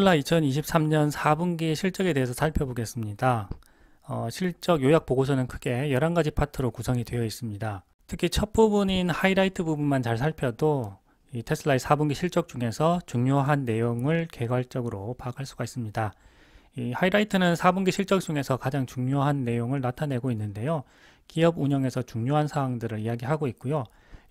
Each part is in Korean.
테슬라 2023년 4분기 실적에 대해서 살펴보겠습니다. 어, 실적 요약 보고서는 크게 11가지 파트로 구성이 되어 있습니다. 특히 첫 부분인 하이라이트 부분만 잘 살펴도 이 테슬라의 4분기 실적 중에서 중요한 내용을 개괄적으로 파악할 수가 있습니다. 이 하이라이트는 4분기 실적 중에서 가장 중요한 내용을 나타내고 있는데요. 기업 운영에서 중요한 사항들을 이야기하고 있고요.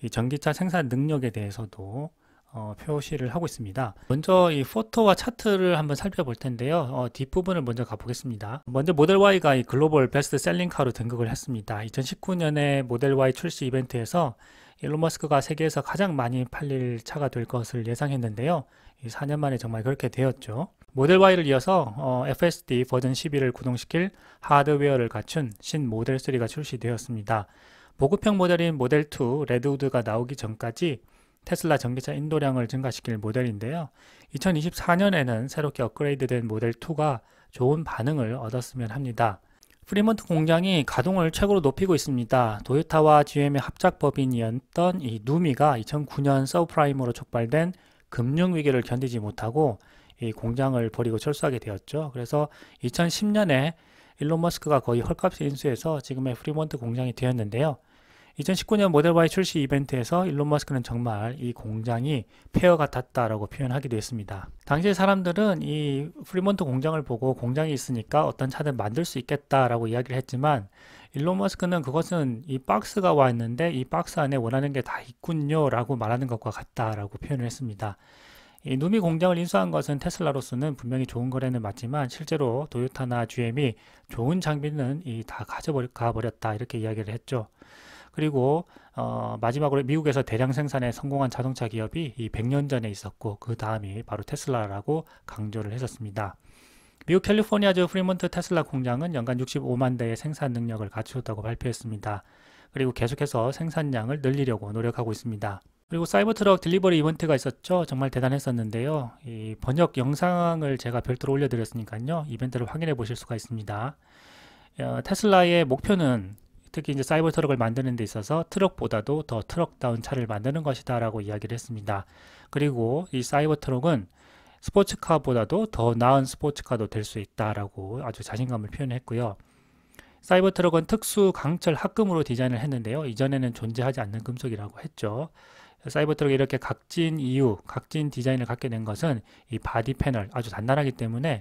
이 전기차 생산 능력에 대해서도 어, 표시를 하고 있습니다. 먼저 이 포토와 차트를 한번 살펴볼 텐데요. 어, 뒷부분을 먼저 가보겠습니다. 먼저 모델 Y가 이 글로벌 베스트 셀링카로 등극을 했습니다. 2019년에 모델 Y 출시 이벤트에서 일론 머스크가 세계에서 가장 많이 팔릴 차가 될 것을 예상했는데요. 4년 만에 정말 그렇게 되었죠. 모델 Y를 이어서 어, FSD 버전 1 1을 구동시킬 하드웨어를 갖춘 신 모델 3가 출시되었습니다. 보급형 모델인 모델 2 레드우드가 나오기 전까지 테슬라 전기차 인도량을 증가시킬 모델인데요. 2024년에는 새롭게 업그레이드된 모델 2가 좋은 반응을 얻었으면 합니다. 프리먼트 공장이 가동을 최고로 높이고 있습니다. 도요타와 GM의 합작법인이었던 이 누미가 2009년 서브프라임으로 촉발된 금융위기를 견디지 못하고 이 공장을 버리고 철수하게 되었죠. 그래서 2010년에 일론 머스크가 거의 헐값에 인수해서 지금의 프리먼트 공장이 되었는데요. 2019년 모델 Y 출시 이벤트에서 일론 머스크는 정말 이 공장이 폐허 같았다라고 표현하기도 했습니다. 당시 사람들은 이 프리몬트 공장을 보고 공장이 있으니까 어떤 차든 만들 수 있겠다라고 이야기를 했지만 일론 머스크는 그것은 이 박스가 와 있는데 이 박스 안에 원하는 게 다 있군요라고 말하는 것과 같다라고 표현을 했습니다. 이 누미 공장을 인수한 것은 테슬라로서는 분명히 좋은 거래는 맞지만 실제로 도요타나 GM이 좋은 장비는 이 다 가져가 버렸다 이렇게 이야기를 했죠. 그리고 어, 마지막으로 미국에서 대량 생산에 성공한 자동차 기업이 이 100년 전에 있었고 그 다음이 바로 테슬라라고 강조를 했었습니다. 미국 캘리포니아주 프리먼트 테슬라 공장은 연간 65만 대의 생산 능력을 갖추었다고 발표했습니다. 그리고 계속해서 생산량을 늘리려고 노력하고 있습니다. 그리고 사이버 트럭 딜리버리 이벤트가 있었죠. 정말 대단했었는데요. 이 번역 영상을 제가 별도로 올려드렸으니까요. 이벤트를 확인해 보실 수가 있습니다. 어, 테슬라의 목표는 특히 이제 사이버 트럭을 만드는 데 있어서 트럭보다도 더 트럭다운 차를 만드는 것이다라고 이야기를 했습니다. 그리고 이 사이버 트럭은 스포츠카보다도 더 나은 스포츠카도 될 수 있다라고 아주 자신감을 표현했고요. 사이버 트럭은 특수 강철 합금으로 디자인을 했는데요. 이전에는 존재하지 않는 금속이라고 했죠. 사이버 트럭이 이렇게 각진 이유, 각진 디자인을 갖게 된 것은 이 바디 패널 아주 단단하기 때문에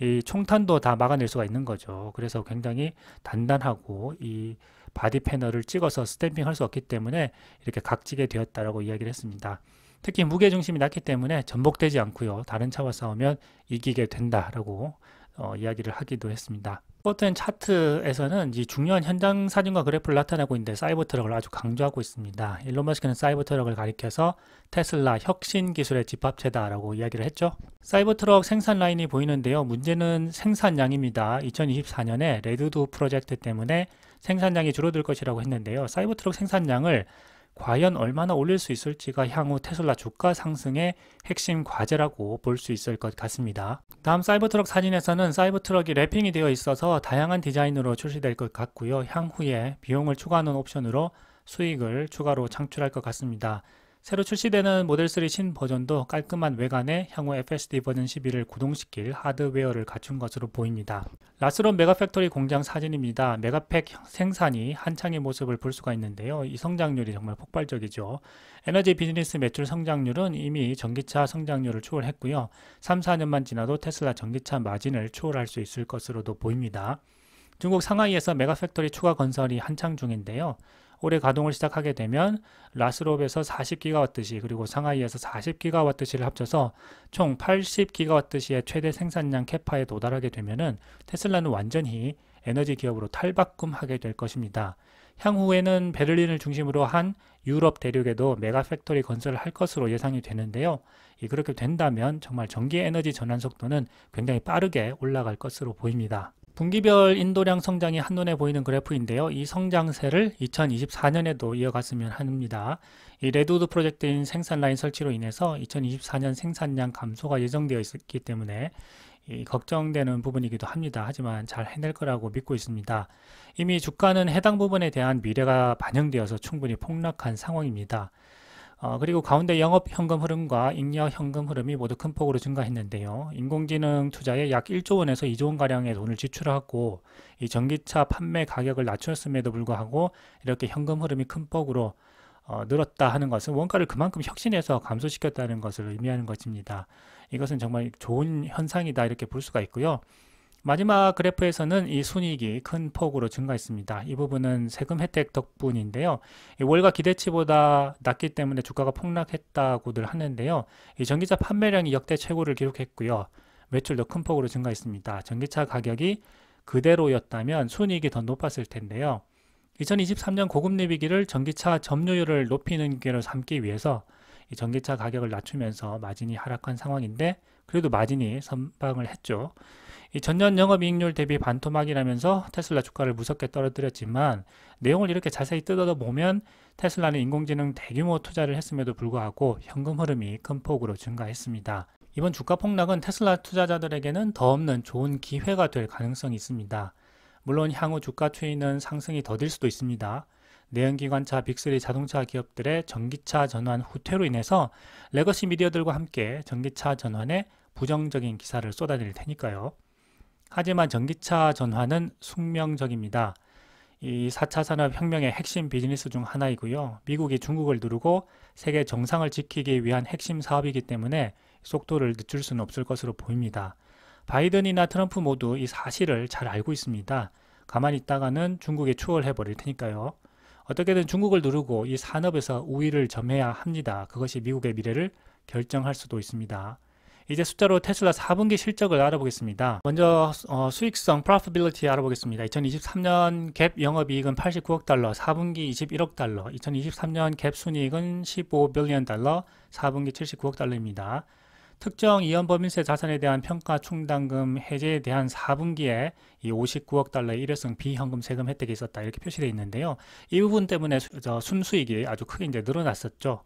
이 총탄도 다 막아낼 수가 있는 거죠. 그래서 굉장히 단단하고 이 바디 패널을 찍어서 스탬핑 할수 없기 때문에 이렇게 각지게 되었다라고 이야기를 했습니다. 특히 무게 중심이 낮기 때문에 전복되지 않고요. 다른 차와 싸우면 이기게 된다라고 어, 이야기를 하기도 했습니다. 포텐 차트에서는 이 중요한 현장 사진과 그래프를 나타내고 있는데 사이버 트럭을 아주 강조하고 있습니다. 일론 머스크는 사이버 트럭을 가리켜서 테슬라 혁신 기술의 집합체다라고 이야기를 했죠. 사이버 트럭 생산 라인이 보이는데요. 문제는 생산량입니다. 2024년에 레드도 프로젝트 때문에 생산량이 줄어들 것이라고 했는데요. 사이버 트럭 생산량을 과연 얼마나 올릴 수 있을지가 향후 테슬라 주가 상승의 핵심 과제라고 볼 수 있을 것 같습니다. 다음 사이버트럭 사진에서는 사이버트럭이 랩핑이 되어 있어서 다양한 디자인으로 출시될 것 같고요. 향후에 비용을 추가하는 옵션으로 수익을 추가로 창출할 것 같습니다. 새로 출시되는 모델3 신버전도 깔끔한 외관에 향후 FSD 버전 11을 구동시킬 하드웨어를 갖춘 것으로 보입니다. 라스론 메가팩토리 공장 사진입니다. 메가팩 생산이 한창의 모습을 볼 수가 있는데요. 이 성장률이 정말 폭발적이죠. 에너지 비즈니스 매출 성장률은 이미 전기차 성장률을 초월했고요. 3, 4년만 지나도 테슬라 전기차 마진을 초월할 수 있을 것으로도 보입니다. 중국 상하이에서 메가팩토리 추가 건설이 한창 중인데요. 올해 가동을 시작하게 되면 라스롭에서 40기가와트시 그리고 상하이에서 40기가와트시를 합쳐서 총 80기가와트시의 최대 생산량 캐파에 도달하게 되면은 테슬라는 완전히 에너지 기업으로 탈바꿈하게 될 것입니다. 향후에는 베를린을 중심으로 한 유럽 대륙에도 메가 팩토리 건설을 할 것으로 예상이 되는데요. 그렇게 된다면 정말 전기 에너지 전환 속도는 굉장히 빠르게 올라갈 것으로 보입니다. 분기별 인도량 성장이 한눈에 보이는 그래프인데요. 이 성장세를 2024년에도 이어갔으면 합니다. 이 레드우드 프로젝트인 생산라인 설치로 인해서 2024년 생산량 감소가 예정되어 있기 때문에 걱정되는 부분이기도 합니다. 하지만 잘 해낼 거라고 믿고 있습니다. 이미 주가는 해당 부분에 대한 미래가 반영되어서 충분히 폭락한 상황입니다. 어, 그리고 가운데 영업 현금 흐름과 잉여 현금 흐름이 모두 큰 폭으로 증가했는데요. 인공지능 투자에 약 1조 원에서 2조 원 가량의 돈을 지출하고 이 전기차 판매 가격을 낮췄음에도 불구하고 이렇게 현금 흐름이 큰 폭으로 어, 늘었다 하는 것은 원가를 그만큼 혁신해서 감소시켰다는 것을 의미하는 것입니다. 이것은 정말 좋은 현상이다 이렇게 볼 수가 있고요. 마지막 그래프에서는 이 순이익이 큰 폭으로 증가했습니다. 이 부분은 세금 혜택 덕분인데요. 월가 기대치보다 낮기 때문에 주가가 폭락했다고들 하는데요. 이 전기차 판매량이 역대 최고를 기록했고요. 매출도 큰 폭으로 증가했습니다. 전기차 가격이 그대로였다면 순이익이 더 높았을 텐데요. 2023년 고급리 위기를 전기차 점유율을 높이는 기회로 삼기 위해서 이 전기차 가격을 낮추면서 마진이 하락한 상황인데 그래도 마진이 선방을 했죠. 이 전년 영업이익률 대비 반토막이라면서 테슬라 주가를 무섭게 떨어뜨렸지만 내용을 이렇게 자세히 뜯어다 보면 테슬라는 인공지능 대규모 투자를 했음에도 불구하고 현금 흐름이 큰 폭으로 증가했습니다. 이번 주가 폭락은 테슬라 투자자들에게는 더 없는 좋은 기회가 될 가능성이 있습니다. 물론 향후 주가 추이는 상승이 더딜 수도 있습니다. 내연기관차 빅3 자동차 기업들의 전기차 전환 후퇴로 인해서 레거시 미디어들과 함께 전기차 전환에 부정적인 기사를 쏟아낼 테니까요. 하지만 전기차 전환은 숙명적입니다. 이 4차 산업혁명의 핵심 비즈니스 중 하나이고요. 미국이 중국을 누르고 세계 정상을 지키기 위한 핵심 사업이기 때문에 속도를 늦출 수는 없을 것으로 보입니다. 바이든이나 트럼프 모두 이 사실을 잘 알고 있습니다. 가만히 있다가는 중국에 추월해 버릴 테니까요. 어떻게든 중국을 누르고 이 산업에서 우위를 점해야 합니다. 그것이 미국의 미래를 결정할 수도 있습니다. 이제 숫자로 테슬라 4분기 실적을 알아보겠습니다. 먼저 어, 수익성 profitability 알아보겠습니다. 2023년 갭 영업이익은 89억 달러, 4분기 21억 달러, 2023년 갭 순이익은 15빌리언 달러, 4분기 79억 달러입니다. 특정 이연법인세 자산에 대한 평가 충당금 해제에 대한 4분기에 이 59억 달러의 일회성 비현금 세금 혜택이 있었다 이렇게 표시되어 있는데요. 이 부분 때문에 순수익이 아주 크게 이제 늘어났었죠.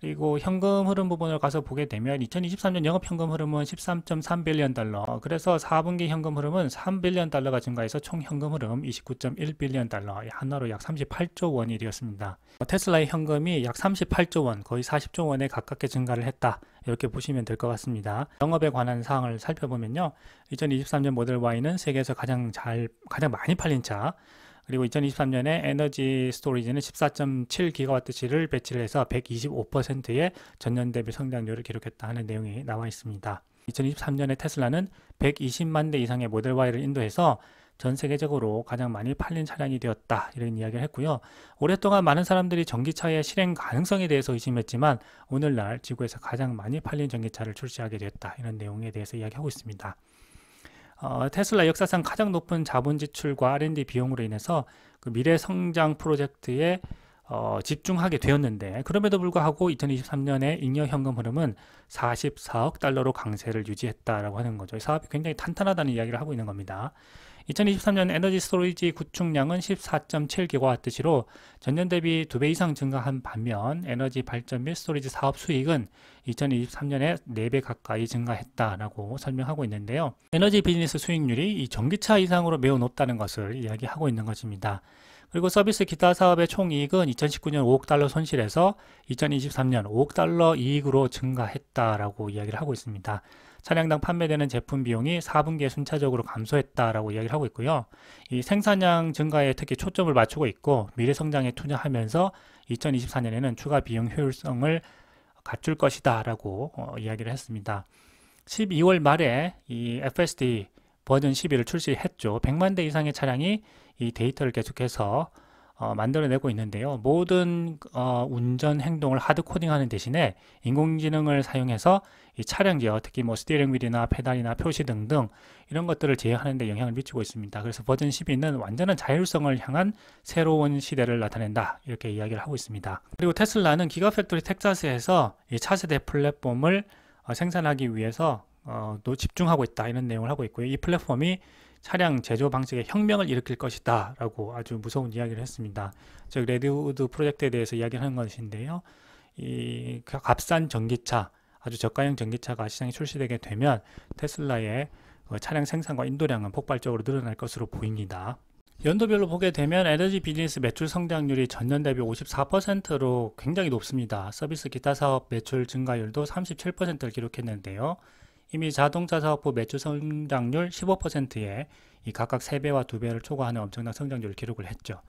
그리고 현금 흐름 부분을 가서 보게 되면 2023년 영업 현금 흐름은 13.3빌리언 달러. 그래서 4분기 현금 흐름은 3빌리언 달러가 증가해서 총 현금 흐름 29.1빌리언 달러. 하나로약 38조 원이 되었습니다. 어, 테슬라의 현금이 약 38조 원, 거의 40조 원에 가깝게 증가를 했다. 이렇게 보시면 될 것 같습니다. 영업에 관한 사항을 살펴보면요. 2023년 모델 Y는 세계에서 가장 잘 가장 많이 팔린 차. 그리고 2023년에 에너지 스토리지는 14.7기가와트시를 배치를 해서 125%의 전년 대비 성장률을 기록했다 하는 내용이 나와 있습니다. 2023년에 테슬라는 120만 대 이상의 모델 Y를 인도해서 전 세계적으로 가장 많이 팔린 차량이 되었다 이런 이야기를 했고요. 오랫동안 많은 사람들이 전기차의 실행 가능성에 대해서 의심했지만 오늘날 지구에서 가장 많이 팔린 전기차를 출시하게 되었다 이런 내용에 대해서 이야기하고 있습니다. 어, 테슬라 역사상 가장 높은 자본 지출과 R&D 비용으로 인해서 그 미래 성장 프로젝트에 어, 집중하게 되었는데 그럼에도 불구하고 2023년에 잉여 현금 흐름은 44억 달러로 강세를 유지했다라고 하는 거죠. 사업이 굉장히 탄탄하다는 이야기를 하고 있는 겁니다. 2023년 에너지 스토리지 구축량은 14.7기가와트시로 전년 대비 2배 이상 증가한 반면 에너지 발전 및 스토리지 사업 수익은 2023년에 4배 가까이 증가했다라고 설명하고 있는데요. 에너지 비즈니스 수익률이 이 전기차 이상으로 매우 높다는 것을 이야기하고 있는 것입니다. 그리고 서비스 기타 사업의 총이익은 2019년 5억 달러 손실에서 2023년 5억 달러 이익으로 증가했다라고 이야기를 하고 있습니다. 차량당 판매되는 제품 비용이 4분기에 순차적으로 감소했다라고 이야기를 하고 있고요. 이 생산량 증가에 특히 초점을 맞추고 있고 미래 성장에 투자하면서 2024년에는 추가 비용 효율성을 갖출 것이다라고 어, 이야기를 했습니다. 12월 말에 이 FSD 버전 11을 출시했죠. 100만 대 이상의 차량이 이 데이터를 계속해서 어, 만들어내고 있는데요. 모든 어, 운전 행동을 하드 코딩하는 대신에 인공지능을 사용해서 이 차량제어, 예, 특히 뭐 스티어링 휠이나 페달이나 표시 등등 이런 것들을 제어하는데 영향을 미치고 있습니다. 그래서 버전 12는 완전한 자율성을 향한 새로운 시대를 나타낸다 이렇게 이야기를 하고 있습니다. 그리고 테슬라는 기가팩토리 텍사스에서 이 차세대 플랫폼을 어, 생산하기 위해서 어, 집중하고 있다 이런 내용을 하고 있고요. 이 플랫폼이 차량 제조 방식의 혁명을 일으킬 것이다 라고 아주 무서운 이야기를 했습니다. 즉 레드우드 프로젝트에 대해서 이야기를 하는 것인데요. 이 그 값싼 전기차 아주 저가형 전기차가 시장에 출시되게 되면 테슬라의 그 차량 생산과 인도량은 폭발적으로 늘어날 것으로 보입니다. 연도별로 보게 되면 에너지 비즈니스 매출 성장률이 전년 대비 54%로 굉장히 높습니다. 서비스 기타 사업 매출 증가율도 37%를 기록했는데요. 이미 자동차 사업부 매출 성장률 15%에 각각 3배와 2배를 초과하는 엄청난 성장률을 기록을 했죠.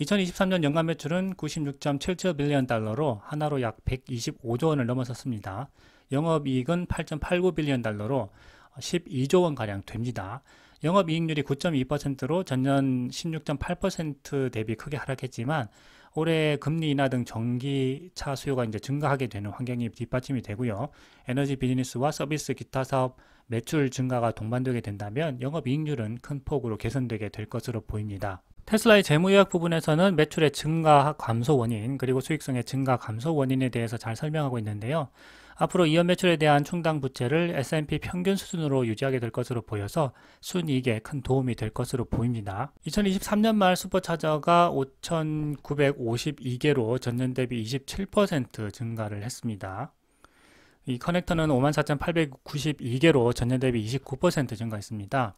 2023년 연간 매출은 96.77 빌리언 달러로 하나로 약 125조 원을 넘어섰습니다. 영업이익은 8.89 빌리언 달러로 12조 원 가량 됩니다. 영업이익률이 9.2%로 전년 16.8% 대비 크게 하락했지만 올해 금리 인하 등 전기차 수요가 이제 증가하게 되는 환경이 뒷받침이 되고요. 에너지 비즈니스와 서비스 기타 사업 매출 증가가 동반되게 된다면 영업 이익률은 큰 폭으로 개선되게 될 것으로 보입니다. 테슬라의 재무유약 부분에서는 매출의 증가 감소 원인 그리고 수익성의 증가 감소 원인에 대해서 잘 설명하고 있는데요. 앞으로 이연 매출에 대한 충당 부채를 S&P 평균 수준으로 유지하게 될 것으로 보여서 순이익에 큰 도움이 될 것으로 보입니다. 2023년 말 슈퍼차저가 5,952개로 전년 대비 27% 증가를 했습니다. 이 커넥터는 54,892개로 전년 대비 29% 증가했습니다.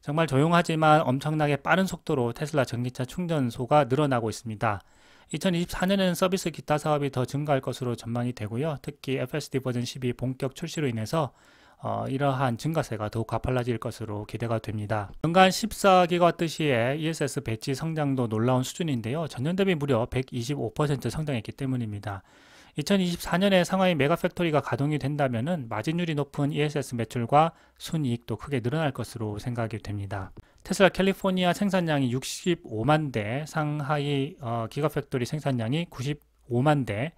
정말 조용하지만 엄청나게 빠른 속도로 테슬라 전기차 충전소가 늘어나고 있습니다. 2024년에는 서비스 기타 사업이 더 증가할 것으로 전망이 되고요. 특히 FSD 버전 12 본격 출시로 인해서 어, 이러한 증가세가 더욱 가팔라질 것으로 기대가 됩니다. 연간 1 4기가와시의 ESS 배치 성장도 놀라운 수준인데요. 전년 대비 무려 125% 성장했기 때문입니다. 2024년에 상하이 메가팩토리가 가동이 된다면 마진율이 높은 ESS 매출과 순이익도 크게 늘어날 것으로 생각이 됩니다. 테슬라 캘리포니아 생산량이 65만 대, 상하이 어, 기가팩토리 생산량이 95만 대,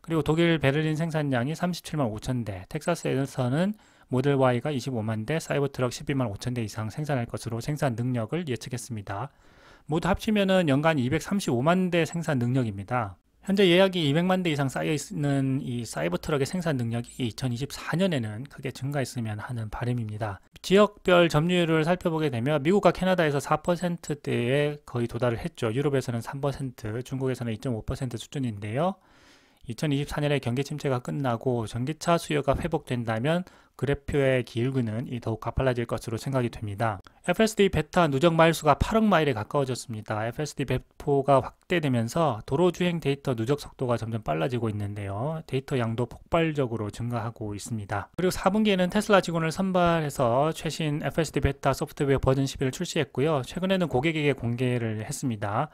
그리고 독일 베를린 생산량이 37만 5천 대, 텍사스에서는 모델 Y가 25만 대, 사이버 트럭 12만 5천 대 이상 생산할 것으로 생산 능력을 예측했습니다. 모두 합치면 연간 235만 대 생산 능력입니다. 현재 예약이 200만 대 이상 쌓여 있는 이 사이버 트럭의 생산 능력이 2024년에는 크게 증가했으면 하는 바람입니다. 지역별 점유율을 살펴보게 되면 미국과 캐나다에서 4%대에 거의 도달을 했죠. 유럽에서는 3%, 중국에서는 2.5% 수준인데요. 2024년에 경기 침체가 끝나고 전기차 수요가 회복된다면 그래프의 기울기는 더욱 가팔라질 것으로 생각이 됩니다. FSD 베타 누적 마일수가 8억 마일에 가까워졌습니다. FSD 배포가 확대되면서 도로 주행 데이터 누적 속도가 점점 빨라지고 있는데요. 데이터 양도 폭발적으로 증가하고 있습니다. 그리고 4분기에는 테슬라 직원을 선발해서 최신 FSD 베타 소프트웨어 버전 1 1을 출시했고요. 최근에는 고객에게 공개를 했습니다.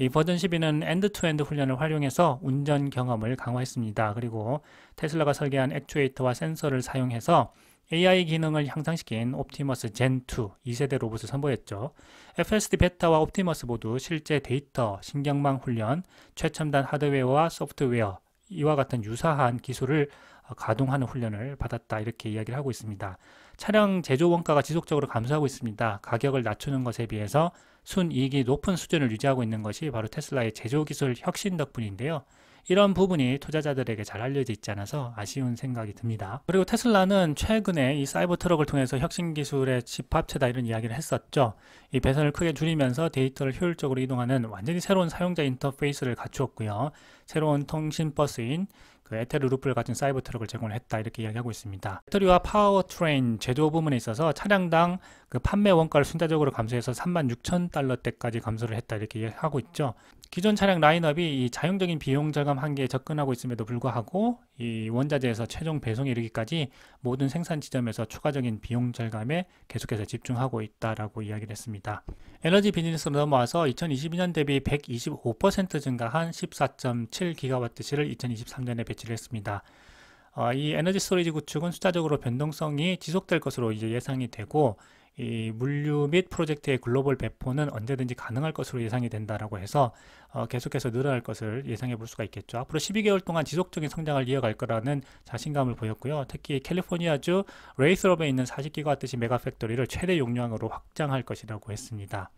이 버전 12는 엔드투엔드 훈련을 활용해서 운전 경험을 강화했습니다. 그리고 테슬라가 설계한 액추에이터와 센서를 사용해서 AI 기능을 향상시킨 옵티머스 젠2 2세대 로봇을 선보였죠. FSD 베타와 옵티머스 모두 실제 데이터, 신경망 훈련, 최첨단 하드웨어와 소프트웨어 이와 같은 유사한 기술을 가동하는 훈련을 받았다 이렇게 이야기를 하고 있습니다. 차량 제조 원가가 지속적으로 감소하고 있습니다. 가격을 낮추는 것에 비해서 순이익이 높은 수준을 유지하고 있는 것이 바로 테슬라의 제조기술 혁신 덕분인데요. 이런 부분이 투자자들에게 잘 알려져 있지 않아서 아쉬운 생각이 듭니다. 그리고 테슬라는 최근에 이 사이버 트럭을 통해서 혁신 기술의 집합체다 이런 이야기를 했었죠. 이 배선을 크게 줄이면서 데이터를 효율적으로 이동하는 완전히 새로운 사용자 인터페이스를 갖추었고요. 새로운 통신 버스인 그 에테르 루프를 갖춘 사이버 트럭을 제공 했다 이렇게 이야기하고 있습니다. 배터리와 파워 트레인 제조 부문에 있어서 차량당 그 판매 원가를 순차적으로 감소해서 36,000달러대까지 감소를 했다 이렇게 하고 있죠. 기존 차량 라인업이 이 자율적인 비용 절감 한계에 접근하고 있음에도 불구하고 이 원자재에서 최종 배송에 이르기까지 모든 생산 지점에서 추가적인 비용 절감에 계속해서 집중하고 있다라고 이야기를 했습니다. 에너지 비즈니스로 넘어와서 2022년 대비 125% 증가한 14.7기가와트시를 2023년에 배치를 했습니다. 어, 이 에너지 스토리지 구축은 숫자적으로 변동성이 지속될 것으로 이제 예상이 되고 이 물류 및 프로젝트의 글로벌 배포는 언제든지 가능할 것으로 예상이 된다라고 해서 어, 계속해서 늘어날 것을 예상해 볼 수가 있겠죠. 앞으로 12개월 동안 지속적인 성장을 이어갈 거라는 자신감을 보였고요. 특히 캘리포니아주 레이스럽에 있는 40기가와트시 메가팩토리를 최대 용량으로 확장할 것이라고 했습니다.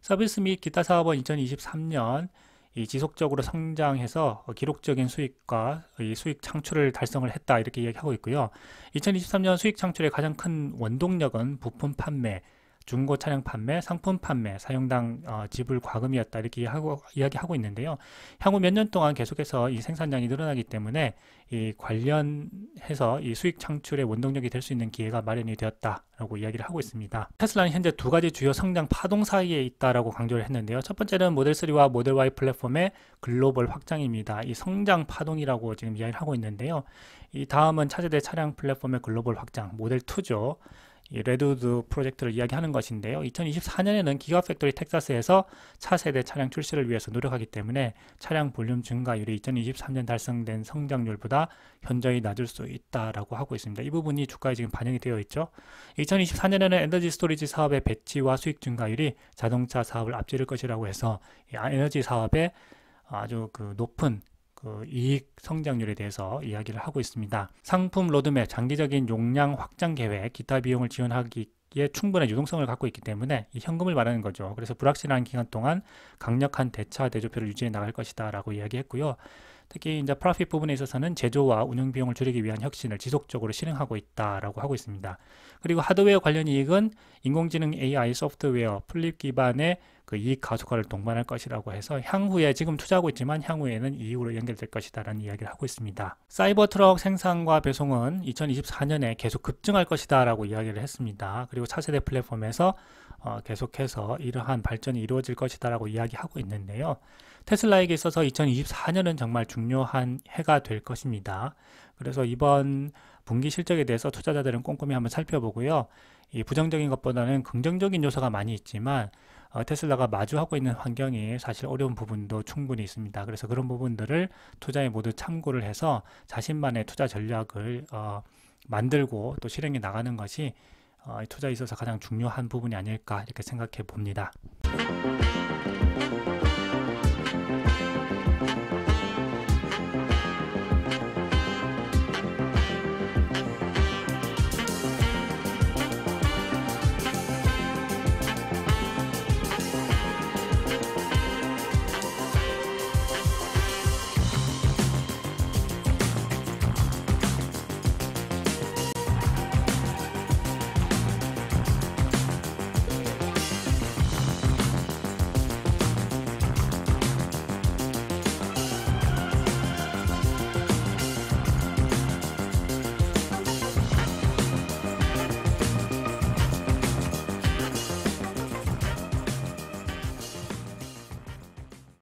서비스 및 기타 사업은 2023년 이 지속적으로 성장해서 기록적인 수익과 이 수익 창출을 달성을 했다 이렇게 이야기하고 있고요. 2023년 수익 창출의 가장 큰 원동력은 부품 판매 중고 차량 판매, 상품 판매, 사용당 어, 지불 과금이었다 이렇게 하고 이야기하고 있는데요. 향후 몇 년 동안 계속해서 이 생산량이 늘어나기 때문에 이 관련해서 이 수익 창출의 원동력이 될 수 있는 기회가 마련이 되었다라고 이야기를 하고 있습니다. 테슬라는 현재 두 가지 주요 성장 파동 사이에 있다라고 강조를 했는데요. 첫 번째는 모델 3와 모델 Y 플랫폼의 글로벌 확장입니다. 이 성장 파동이라고 지금 이야기를 하고 있는데요. 이 다음은 차세대 차량 플랫폼의 글로벌 확장, 모델 2죠. 레드우드 프로젝트를 이야기하는 것인데요. 2024년에는 기가팩토리 텍사스에서 차세대 차량 출시를 위해서 노력하기 때문에 차량 볼륨 증가율이 2023년 달성된 성장률보다 현저히 낮을 수 있다라고 하고 있습니다. 이 부분이 주가에 지금 반영이 되어 있죠. 2024년에는 에너지 스토리지 사업의 배치와 수익 증가율이 자동차 사업을 앞지를 것이라고 해서 에너지 사업에 아주 그 높은 그 이익 성장률에 대해서 이야기를 하고 있습니다. 상품 로드맵, 장기적인 용량 확장 계획, 기타 비용을 지원하기 에 충분한 유동성을 갖고 있기 때문에 이 현금을 말하는 거죠. 그래서 불확실한 기간 동안 강력한 대차 대조표를 유지해 나갈 것이다 라고 이야기했고요. 특히 이제 프라핏 부분에 있어서는 제조와 운영 비용을 줄이기 위한 혁신을 지속적으로 실행하고 있다라고 하고 있습니다. 그리고 하드웨어 관련 이익은 인공지능 AI 소프트웨어 플립 기반의 그 이익 가속화를 동반할 것이라고 해서 향후에 지금 투자하고 있지만 향후에는 이익으로 연결될 것이다라는 이야기를 하고 있습니다. 사이버 트럭 생산과 배송은 2024년에 계속 급증할 것이다라고 이야기를 했습니다. 그리고 차세대 플랫폼에서 어, 계속해서 이러한 발전이 이루어질 것이다라고 이야기하고 있는데요. 테슬라에게 있어서 2024년은 정말 중요한 해가 될 것입니다. 그래서 이번 분기 실적에 대해서 투자자들은 꼼꼼히 한번 살펴보고요. 이 부정적인 것보다는 긍정적인 요소가 많이 있지만 어, 테슬라가 마주하고 있는 환경이 사실 어려운 부분도 충분히 있습니다. 그래서 그런 부분들을 투자에 모두 참고를 해서 자신만의 투자 전략을 어, 만들고 또 실행해 나가는 것이 어, 투자에 있어서 가장 중요한 부분이 아닐까 이렇게 생각해 봅니다.